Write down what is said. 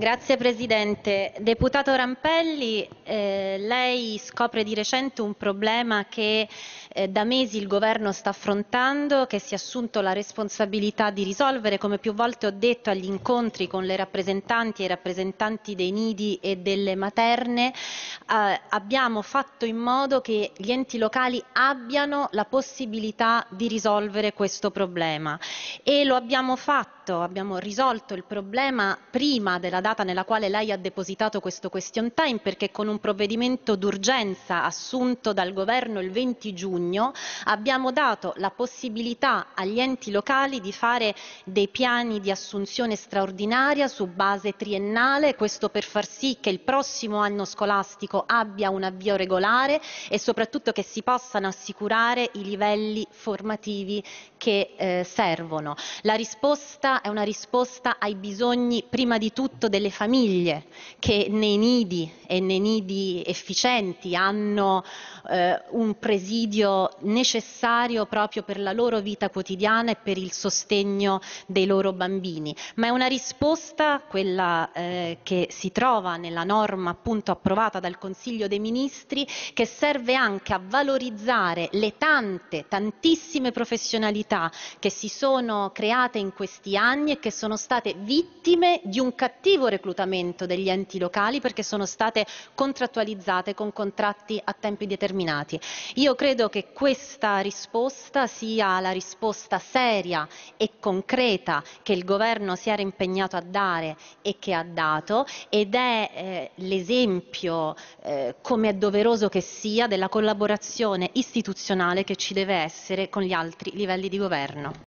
Grazie Presidente. Deputato Rampelli, eh, lei scopre di recente un problema che eh, da mesi il Governo sta affrontando, che si è assunto la responsabilità di risolvere, come più volte ho detto agli incontri con le rappresentanti e i rappresentanti dei nidi e delle materne, eh, abbiamo fatto in modo che gli enti locali abbiano la possibilità di risolvere questo problema e lo abbiamo fatto fatto, abbiamo risolto il problema prima della data nella quale lei ha depositato questo question time perché con un provvedimento d'urgenza assunto dal governo il 20 giugno abbiamo dato la possibilità agli enti locali di fare dei piani di assunzione straordinaria su base triennale, questo per far sì che il prossimo anno scolastico abbia un avvio regolare e soprattutto che si possano assicurare i livelli formativi che eh, servono. La risposta è una risposta ai bisogni prima di tutto delle famiglie che nei nidi e nei nidi efficienti hanno eh, un presidio necessario proprio per la loro vita quotidiana e per il sostegno dei loro bambini, ma è una risposta, quella eh, che si trova nella norma appunto approvata dal Consiglio dei Ministri, che serve anche a valorizzare le tante, tantissime professionalità che si sono create in questi anni anni e che sono state vittime di un cattivo reclutamento degli enti locali perché sono state contrattualizzate con contratti a tempi determinati. Io credo che questa risposta sia la risposta seria e concreta che il governo si era impegnato a dare e che ha dato ed è eh, l'esempio, eh, come è doveroso che sia, della collaborazione istituzionale che ci deve essere con gli altri livelli di governo.